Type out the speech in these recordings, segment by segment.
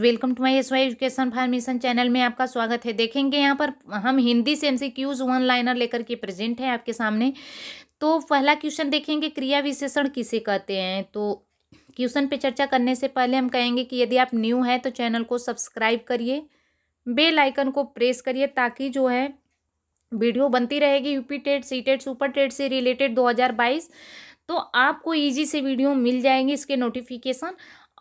welcome to my S Y education formation channel में आपका स्वागत है देखेंगे यहाँ पर हम हिंदी से एमसीक्यूज वन लाइनर लेकर के प्रेजेंट है आपके सामने तो पहला क्वेश्चन देखेंगे क्रिया विशेषण किसे कहते हैं तो क्वेश्चन पे चर्चा करने से पहले हम कहेंगे कि यदि आप न्यू हैं तो चैनल को सब्सक्राइब करिए बेल आइकन को प्रेस करिए ताकि जो है वीडियो बनती रहेगी UP TET C TET super TET से रिलेटेड 2022 तो आपको इजी से वीडियो मिल जाएंगे इसके नोटिफिकेशन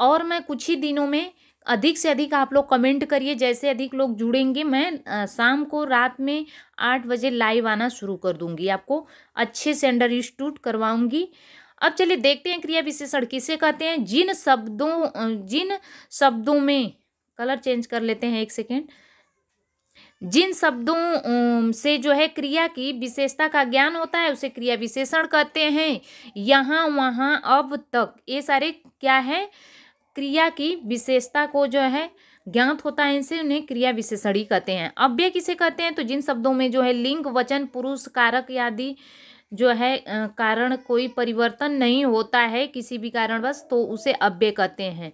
और मैं कुछ ही दिनों में अधिक से अधिक आप लोग कमेंट करिए जैसे अधिक लोग जुड़ेंगे मैं शाम को रात में आठ बजे लाइव आना शुरू कर दूंगी आपको अच्छे से अंडर इंस्टीट्यूट करवाऊंगी अब चलिए देखते हैं क्रिया विशेषण किसे कहते हैं जिन शब्दों जिन शब्दों में कलर चेंज कर लेते हैं एक सेकेंड जिन शब्दों से जो है क्रिया की विशेषता का ज्ञान होता है उसे क्रिया विशेषण कहते हैं यहाँ वहाँ अब तक ये सारे क्या है क्रिया की विशेषता को जो है ज्ञात होता है इनसे उन्हें क्रिया विशेषण ही कहते हैं अव्यय किसे कहते हैं तो जिन शब्दों में जो है लिंग वचन पुरुष कारक आदि जो है कारण कोई परिवर्तन नहीं होता है किसी भी कारणवश तो उसे अव्यय कहते हैं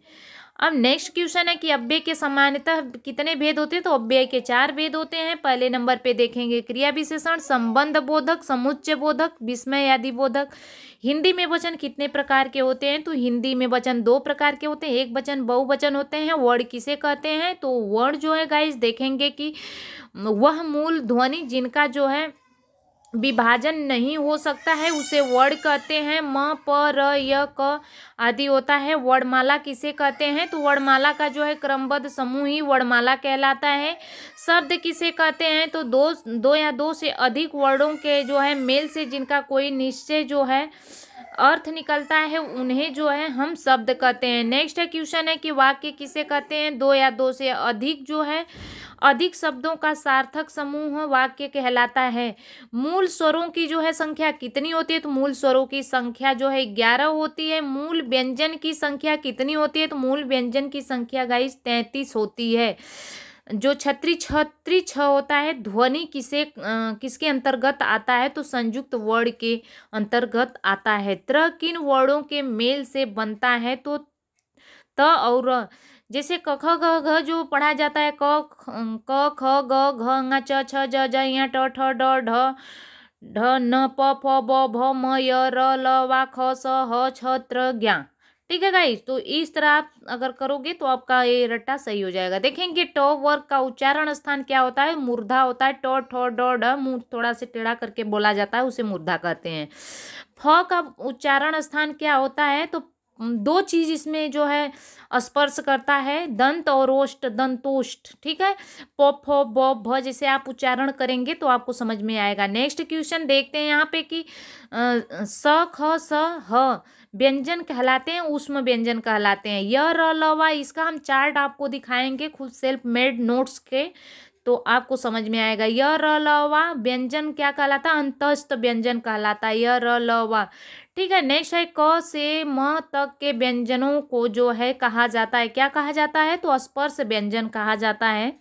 अब नेक्स्ट क्वेश्चन है कि अव्यय के सामान्यतः कितने भेद होते हैं तो अव्यय के चार भेद होते हैं पहले नंबर पे देखेंगे क्रिया विशेषण संबंध बोधक समुच्चय बोधक विस्मय आदि बोधक हिंदी में वचन कितने प्रकार के होते हैं तो हिंदी में वचन दो प्रकार के होते हैं एक वचन बहुवचन होते हैं वर्ण किसे कहते हैं तो वर्ण जो है गाइज देखेंगे कि वह मूल ध्वनि जिनका जो है विभाजन नहीं हो सकता है उसे वर्ड कहते हैं म प र य क आदि होता है वर्णमाला किसे कहते हैं तो वर्णमाला का जो है क्रमबद्ध समूह ही वर्णमाला कहलाता है शब्द किसे कहते हैं तो दो दो या दो से अधिक वर्णों के जो है मेल से जिनका कोई निश्चय जो है अर्थ निकलता है उन्हें जो है हम शब्द कहते हैं नेक्स्ट है क्वेश्चन है कि वाक्य किसे कहते हैं दो या दो से अधिक जो है अधिक शब्दों का सार्थक समूह वाक्य कहलाता है मूल स्वरों की जो है संख्या कितनी होती है तो मूल स्वरों की संख्या जो है ग्यारह होती है मूल व्यंजन की संख्या कितनी होती है तो मूल व्यंजन की संख्या गाइस तैंतीस होती है जो छत्री छत्री छ होता है ध्वनि किसे किसके अंतर्गत आता है तो संयुक्त वर्ण के अंतर्गत आता है त्र किन वर्णों के मेल से बनता है तो त और जैसे क ख ग घ जो पढ़ा जाता है क क ख ग घ च छ ज ज ञ ट ठ ड ढ ढ न प फ ब भ म य र ल वा ख स ह छ त्र ज्ञा ठीक है गाइस तो इस तरह आप अगर करोगे तो आपका ये रट्टा सही हो जाएगा देखेंगे ट वर्ग का उच्चारण स्थान क्या होता है मुर्धा होता है ट ठो ड मुंह थोड़ा से टेढ़ा करके बोला जाता है उसे मुर्धा कहते हैं फ का उच्चारण स्थान क्या होता है तो दो चीज इसमें जो है स्पर्श करता है दंत और ओष्ट दंतोष्ट ठीक है प फ ब भ जैसे आप उच्चारण करेंगे तो आपको समझ में आएगा नेक्स्ट क्वेश्चन देखते हैं यहाँ पे कि स ख स ह व्यंजन कहलाते हैं उष्म व्यंजन कहलाते हैं यह र लवा इसका हम चार्ट आपको दिखाएंगे खुद सेल्फ मेड नोट्स के तो आपको समझ में आएगा यह र लवा व्यंजन क्या कहलाता है अंतस्थ व्यंजन कहलाता है यह र लवा ठीक है नेक्स्ट है क से म तक के व्यंजनों को जो है कहा जाता है क्या कहा जाता है तो स्पर्श व्यंजन कहा जाता है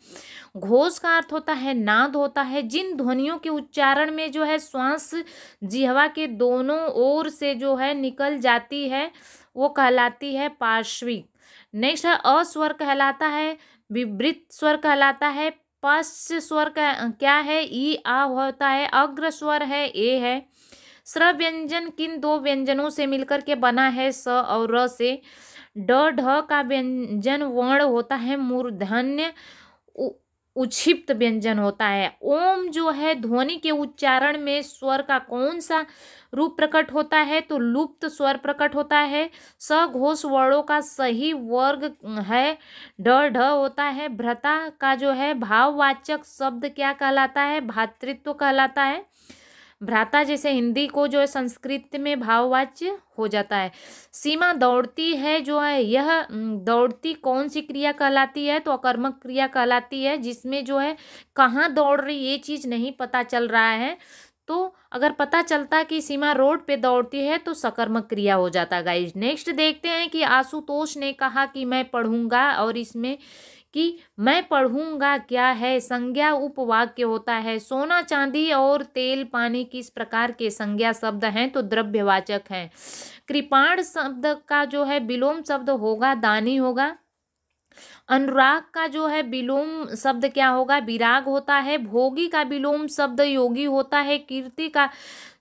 घोष का अर्थ होता है नाद होता है जिन ध्वनियों के उच्चारण में जो है श्वास जिहवा के दोनों ओर से जो है निकल जाती है वो कहलाती है पार्श्विक नेक्स्ट है अस्वर कहलाता है विवृत स्वर कहलाता है पश्च स्वर का क्या है ई आ होता है अग्र स्वर है ए है स्र व्यंजन किन दो व्यंजनों से मिलकर के बना है स और र से ड ढ का व्यंजन वर्ण होता है मूर्धन्य उक्षिप्त व्यंजन होता है ओम जो है ध्वनि के उच्चारण में स्वर का कौन सा रूप प्रकट होता है तो लुप्त स्वर प्रकट होता है स घोष वर्णों का सही वर्ग है ढ ढ होता है भ्रता का जो है भाववाचक शब्द क्या कहलाता है भातृत्व कहलाता है भ्राता जैसे हिंदी को जो है संस्कृत में भाववाच्य हो जाता है सीमा दौड़ती है जो है यह दौड़ती कौन सी क्रिया कहलाती है तो अकर्मक क्रिया कहलाती है जिसमें जो है कहाँ दौड़ रही ये चीज़ नहीं पता चल रहा है तो अगर पता चलता कि सीमा रोड पे दौड़ती है तो सकर्मक क्रिया हो जाता गाइज नेक्स्ट देखते हैं कि आशुतोष ने कहा कि मैं पढ़ूंगा और इसमें कि मैं पढ़ूंगा क्या है संज्ञा उपवाक्य होता है सोना चांदी और तेल पानी किस प्रकार के संज्ञा शब्द हैं तो द्रव्यवाचक हैं कृपाण शब्द का जो है विलोम शब्द होगा दानी होगा अनुराग का जो है विलोम शब्द क्या होगा विराग होता है भोगी का विलोम शब्द योगी होता है कीर्ति का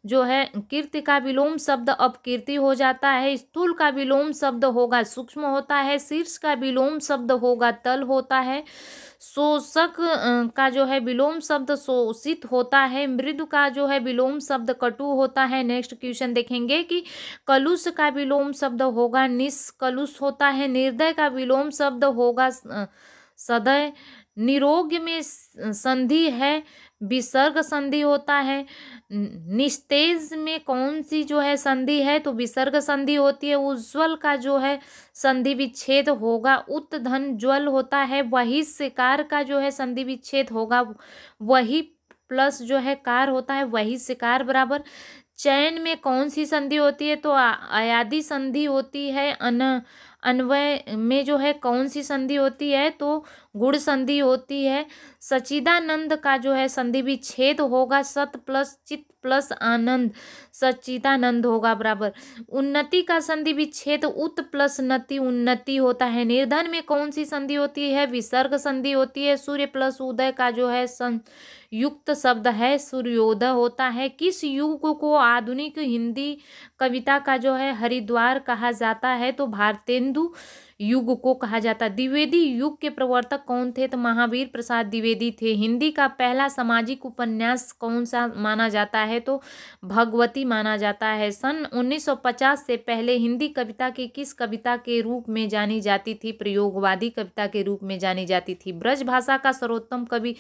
जो है कीर्ति का विलोम शब्द अब कीर्ति हो जाता है स्थूल का विलोम शब्द होगा सूक्ष्म होता है शीर्ष का विलोम शब्द होगा तल होता है शोषक का जो है विलोम शब्द शोषित होता है मृदु का जो है विलोम शब्द कटु होता है नेक्स्ट क्वेश्चन देखेंगे कि कलुष का विलोम शब्द होगा निष्कलुष होता है निर्दय का विलोम शब्द होगा सदय निरोग्य में संधि है विसर्ग संधि होता है निस्तेज में कौन सी जो है संधि है तो विसर्ग संधि होती है उज्ज्वल का जो है संधि विच्छेद होगा उत धन ज्वल होता है वही शिकार का जो है संधि विच्छेद होगा वही प्लस जो है कार होता है वही शिकार बराबर चयन में कौन सी संधि होती है तो अयादि संधि होती है अन अन्वय में जो है कौन सी संधि होती है तो गुड़ संधि होती है सचिदानंद का जो है संधि भी छेद होगा सत प्लस चित प्लस आनंद सचिदानंद होगा बराबर उन्नति का संधि भी छेद उत प्लस नति उन्नति होता है निर्धन में कौन सी संधि होती है विसर्ग संधि होती है सूर्य प्लस उदय का जो है संयुक्त शब्द है सूर्योदय होता है किस युग को आधुनिक हिंदी कविता का जो है हरिद्वार कहा जाता है तो भारतेंद्र mundo युग को कहा जाता द्विवेदी युग के प्रवर्तक कौन थे तो महावीर प्रसाद द्विवेदी थे हिंदी का पहला सामाजिक उपन्यास कौन सा माना जाता है तो भगवती माना जाता है सन 1950 से पहले हिंदी कविता की किस कविता के रूप में जानी जाती थी प्रयोगवादी कविता के रूप में जानी जाती थी ब्रज भाषा का सर्वोत्तम कवि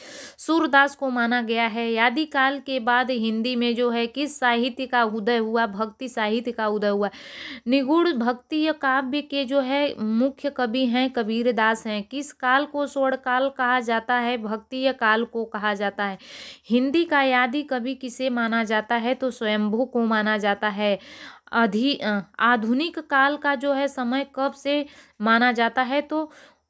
सूरदास को माना गया है यादि काल के बाद हिंदी में जो है किस साहित्य का उदय हुआ भक्ति साहित्य का उदय हुआ निगुण भक्ति काव्य के जो है मुख्य कवि हैं कबीरदास हैं किस काल को स्वर्ण काल कहा जाता है भक्ति या काल को कहा जाता है हिंदी का यादि कवि किसे माना जाता है तो स्वयंभू को माना जाता है अधि आधुनिक काल का जो है समय कब से माना जाता है तो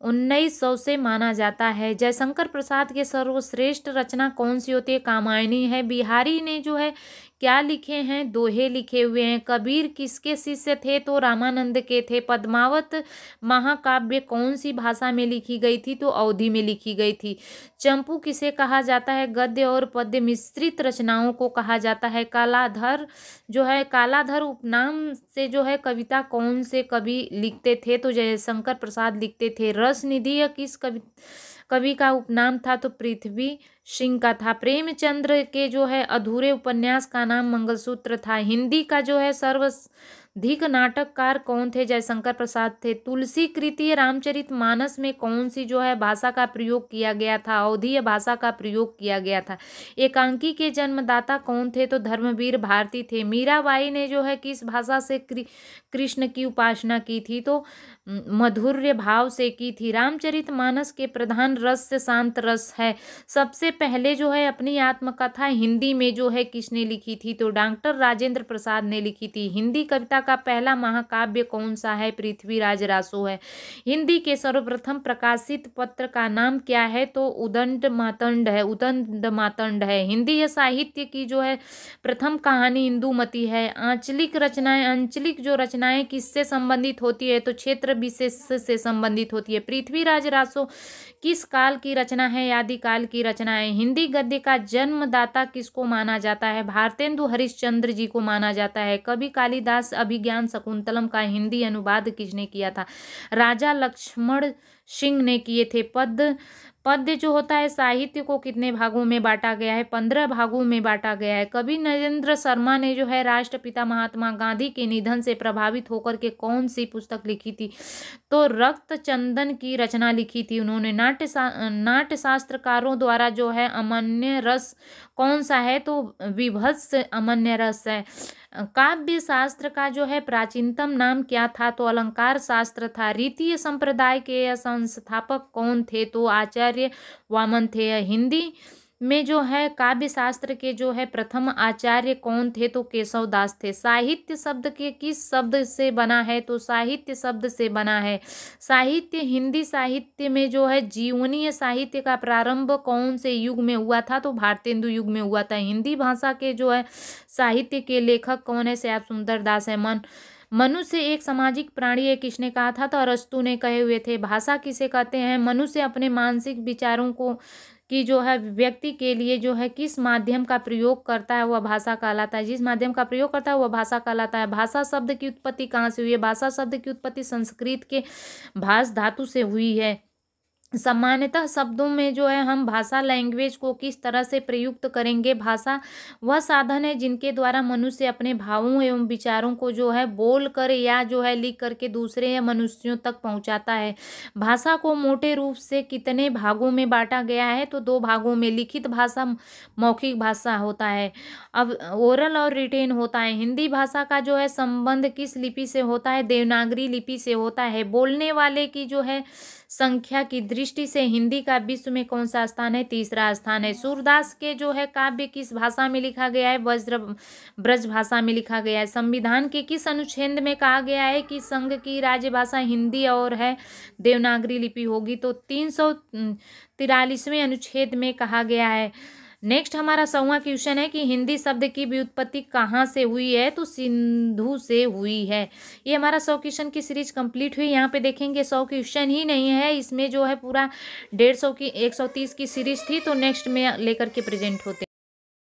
उन्नीस सौ से माना जाता है जयशंकर प्रसाद के सर्वश्रेष्ठ रचना कौन सी होती है कामायनी है बिहारी ने जो है क्या लिखे हैं दोहे लिखे हुए हैं कबीर किसके शिष्य थे तो रामानंद के थे पद्मावत महाकाव्य कौन सी भाषा में लिखी गई थी तो अवधि में लिखी गई थी चंपू किसे कहा जाता है गद्य और पद्य मिश्रित रचनाओं को कहा जाता है कालाधर जो है कालाधर उपनाम से जो है कविता कौन से कवि लिखते थे तो जयशंकर प्रसाद लिखते थे रस निधि किस कवि कवि का उपनाम था तो पृथ्वी सिंह का था प्रेमचंद्र के जो है अधूरे उपन्यास का नाम मंगलसूत्र था हिंदी का जो है सर्वाधिक नाटककार कौन थे जयशंकर प्रसाद थे तुलसी कृति रामचरित मानस में कौन सी जो है भाषा का प्रयोग किया गया था अवधीय भाषा का प्रयोग किया गया था एकांकी के जन्मदाता कौन थे तो धर्मवीर भारती थे मीराबाई ने जो है किस भाषा से कृष्ण की उपासना की थी तो मधुर्य भाव से की थी रामचरित मानस के प्रधान रस से शांत रस है सबसे पहले जो है अपनी आत्मकथा हिंदी में जो है किसने लिखी थी तो डॉक्टर राजेंद्र प्रसाद ने लिखी थी हिंदी कविता का पहला महाकाव्य कौन सा है पृथ्वीराज रासो है हिंदी के सर्वप्रथम प्रकाशित पत्र का नाम क्या है तो उदंड मातंड है उदंड मातंड है हिंदी साहित्य की जो है प्रथम कहानी इंदुमती है आंचलिक रचनाएं आंचलिक जो रचनाएं किससे संबंधित होती है तो क्षेत्र विशेष से संबंधित होती है पृथ्वीराज रासो किस काल की रचना है आदि काल की रचना है हिंदी गद्य का जन्मदाता किसको माना जाता है भारतेंदु हरिश्चंद्र जी को माना जाता है कवि कालिदास अभिज्ञान शकुंतलम का हिंदी अनुवाद किसने किया था राजा लक्ष्मण सिंह ने किए थे पद्य पद्य जो होता है साहित्य को कितने भागों में बांटा गया है पंद्रह भागों में बांटा गया है कवि नरेंद्र शर्मा ने जो है राष्ट्रपिता महात्मा गांधी के निधन से प्रभावित होकर के कौन सी पुस्तक लिखी थी तो रक्त चंदन की रचना लिखी थी उन्होंने नाट्य नाट्य शास्त्रकारों द्वारा जो है अमान्य रस कौन सा है तो विभत्स अमन्य रस है काव्य शास्त्र का जो है प्राचीनतम नाम क्या था तो अलंकार शास्त्र था रीतीय संप्रदाय के संस्थापक कौन थे तो आचार्य वामन थे हिंदी में जो है काव्य शास्त्र के जो है प्रथम आचार्य कौन थे तो केशव दास थे साहित्य शब्द के किस शब्द से बना है तो साहित्य शब्द से बना है साहित्य हिंदी साहित्य में जो है जीवनीय साहित्य का प्रारंभ कौन से युग में हुआ था तो भारतेंदु युग में हुआ था हिंदी भाषा के जो है साहित्य के लेखक कौन है श्याम सुंदर दास है मन मनुष्य एक सामाजिक प्राणी है किसने कहा था तो अरस्तु ने कहे हुए थे भाषा किसे कहते हैं मनुष्य अपने मानसिक विचारों को कि जो है व्यक्ति के लिए जो है किस माध्यम का प्रयोग करता है वह भाषा कहलाता है जिस माध्यम का प्रयोग करता है वह भाषा कहलाता है भाषा शब्द की उत्पत्ति कहाँ से हुई है भाषा शब्द की उत्पत्ति संस्कृत के भाष धातु से हुई है सामान्यतः शब्दों में जो है हम भाषा लैंग्वेज को किस तरह से प्रयुक्त करेंगे भाषा वह साधन है जिनके द्वारा मनुष्य अपने भावों एवं विचारों को जो है बोल कर या जो है लिख करके दूसरे या मनुष्यों तक पहुंचाता है भाषा को मोटे रूप से कितने भागों में बांटा गया है तो दो भागों में लिखित भाषा मौखिक भाषा होता है अब ओरल और रिटेन होता है हिंदी भाषा का जो है संबंध किस लिपि से होता है देवनागरी लिपि से होता है बोलने वाले की जो है संख्या की दृष्टि से हिंदी का विश्व में कौन सा स्थान है तीसरा स्थान है सूरदास के जो है काव्य किस भाषा में लिखा गया है वज्र ब्रज भाषा में लिखा गया है संविधान के किस अनुच्छेद में कहा गया है कि संघ की राज्य भाषा हिंदी और है देवनागरी लिपि होगी तो तीन सौ तिरालीसवें अनुच्छेद में कहा गया है नेक्स्ट हमारा सौवा क्वेश्चन है कि हिंदी शब्द की व्युत्पत्ति कहाँ से हुई है तो सिंधु से हुई है ये हमारा सौ क्वेश्चन की सीरीज कंप्लीट हुई यहाँ पे देखेंगे सौ क्वेश्चन ही नहीं है इसमें जो है पूरा डेढ़ सौ की एक सौ तीस की सीरीज थी तो नेक्स्ट में लेकर के प्रेजेंट होते